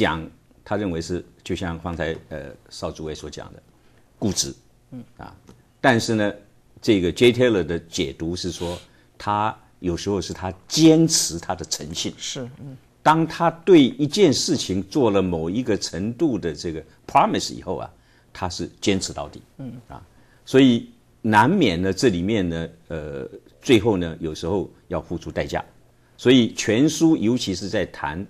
讲，他认为是就像刚才呃邵主委所讲的，固执，嗯啊，但是呢，这个 J Taylor 的解读是说，他有时候是他坚持他的诚信，是嗯，当他对一件事情做了某一个程度的这个 promise 以后啊，他是坚持到底，嗯啊，所以难免呢这里面呢呃最后呢有时候要付出代价，所以全书尤其是在谈。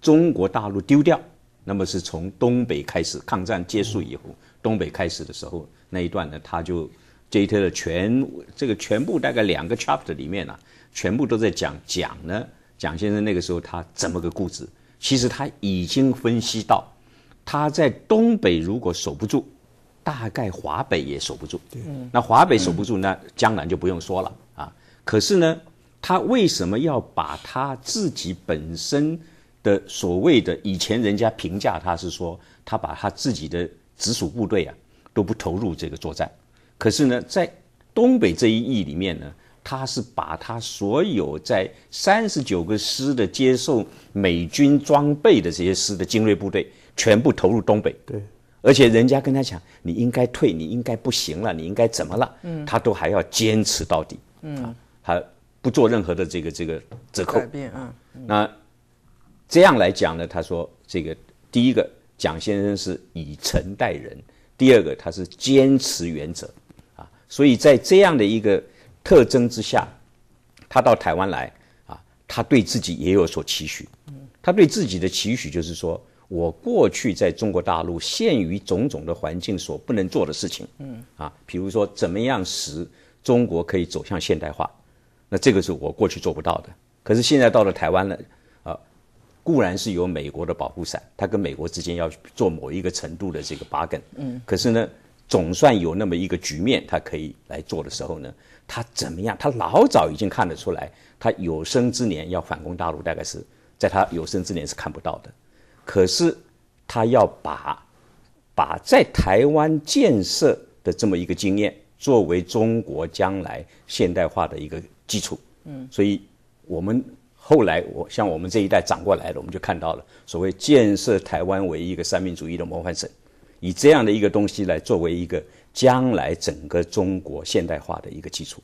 中国大陆丢掉，那么是从东北开始。抗战结束以后，东北开始的时候那一段呢，他就这一条的全这个全部大概两个 chapter 里面呢，全部都在讲讲呢，蒋先生那个时候他怎么个固执？其实他已经分析到，他在东北如果守不住，大概华北也守不住。那华北守不住，那江南就不用说了啊。可是呢，他为什么要把他自己本身？的所谓的以前人家评价他是说他把他自己的直属部队啊都不投入这个作战，可是呢，在东北这一役里面呢，他是把他所有在三十九个师的接受美军装备的这些师的精锐部队全部投入东北。对，而且人家跟他讲你应该退，你应该不行了，你应该怎么了？嗯，他都还要坚持到底。嗯，他不做任何的这个这个折扣。改变啊，那。这样来讲呢，他说这个第一个，蒋先生是以诚待人；第二个，他是坚持原则，啊，所以在这样的一个特征之下，他到台湾来啊，他对自己也有所期许。他对自己的期许就是说，我过去在中国大陆限于种种的环境所不能做的事情，啊，比如说怎么样使中国可以走向现代化，那这个是我过去做不到的。可是现在到了台湾了。固然是有美国的保护伞，他跟美国之间要做某一个程度的这个 bargain，嗯，可是呢，总算有那么一个局面，他可以来做的时候呢，他怎么样？他老早已经看得出来，他有生之年要反攻大陆，大概是在他有生之年是看不到的。可是他要把把在台湾建设的这么一个经验，作为中国将来现代化的一个基础，嗯，所以我们。后来，我像我们这一代长过来的，我们就看到了所谓建设台湾为一个三民主义的模范省，以这样的一个东西来作为一个将来整个中国现代化的一个基础。